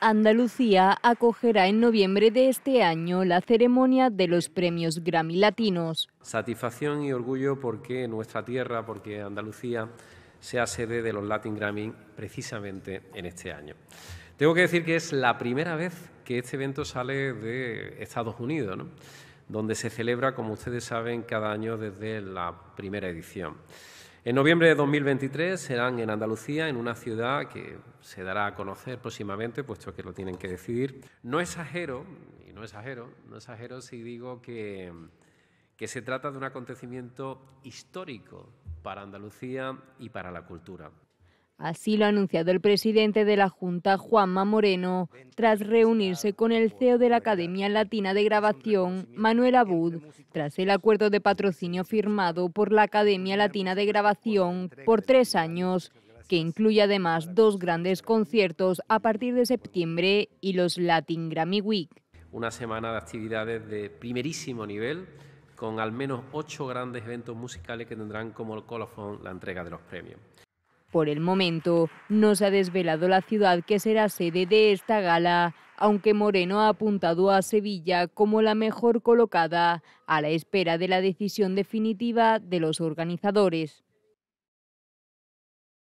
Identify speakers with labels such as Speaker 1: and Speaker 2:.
Speaker 1: Andalucía acogerá en noviembre de este año la ceremonia de los premios Grammy Latinos.
Speaker 2: Satisfacción y orgullo porque nuestra tierra, porque Andalucía sea sede de los Latin Grammy precisamente en este año. Tengo que decir que es la primera vez que este evento sale de Estados Unidos, donde se celebra, como ustedes saben, cada año desde la primera edición. En noviembre de 2023 serán en Andalucía, en una ciudad que se dará a conocer próximamente, puesto que lo tienen que decidir. No exagero, y no exagero, no exagero si digo que, que se trata de un acontecimiento histórico para Andalucía y para la cultura.
Speaker 1: Así lo ha anunciado el presidente de la Junta, Juanma Moreno, tras reunirse con el CEO de la Academia Latina de Grabación, Manuel Abud, tras el acuerdo de patrocinio firmado por la Academia Latina de Grabación por tres años, que incluye además dos grandes conciertos a partir de septiembre y los Latin Grammy Week.
Speaker 2: Una semana de actividades de primerísimo nivel con al menos ocho grandes eventos musicales que tendrán como el colofón la entrega de los premios.
Speaker 1: Por el momento, no se ha desvelado la ciudad que será sede de esta gala, aunque Moreno ha apuntado a Sevilla como la mejor colocada, a la espera de la decisión definitiva de los organizadores.